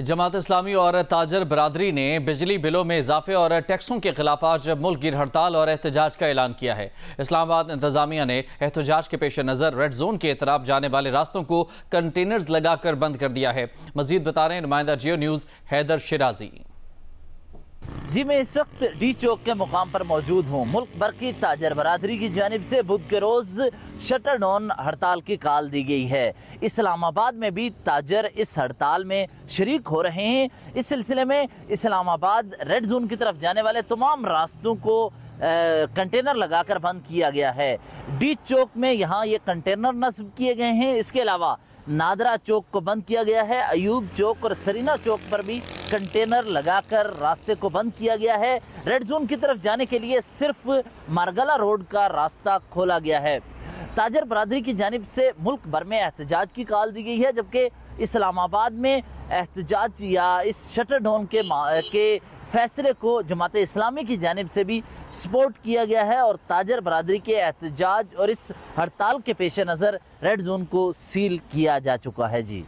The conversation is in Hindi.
जमात इस्लामी और ताजर बरदरी ने बिजली बिलों में इजाफे और टैक्सों के खिलाफ आज मुल्क गिर हड़ताल और एहतजाज का ऐलान किया है इस्लामाबाद इंतजामिया ने एहतजाज के पेश नज़र रेड जोन के इतराफ़ जाने वाले रास्तों को कंटेनर्स लगाकर बंद कर दिया है मजीद बता रहे हैं नुमाइंदा जियो न्यूज़ हैदर शराजी जी मैं इस वक्त डी चौक के मुकाम पर मौजूद हूँ मुल्क भर की ताजर बरदरी की जानब से बुध के रोज़ शटर डाउन हड़ताल की काल दी गई है इस्लामाबाद में भी ताजर इस हड़ताल में शरीक हो रहे हैं इस सिलसिले में इस्लामाबाद रेड जोन की तरफ जाने वाले तमाम रास्तों को कंटेनर लगाकर बंद किया गया है डी चौक में यहाँ ये कंटेनर नस्ब किए गए हैं इसके अलावा नादरा चौक को बंद किया गया है अयूब चौक और सरीना चौक पर भी कंटेनर लगाकर रास्ते को बंद किया गया है रेड जोन की तरफ जाने के लिए सिर्फ मारगला रोड का रास्ता खोला गया है ताजर बरदरी की जानब से मुल्क भर में एहतजाज की काल दी गई है जबकि इस्लामाबाद में एहतजाज या इस शटर डाउन के के फैसले को जमात इस्लामी की जानब से भी सपोर्ट किया गया है और ताजर बरदरी के एहतजाज और इस हड़ताल के पेश नज़र रेड जोन को सील किया जा चुका है जी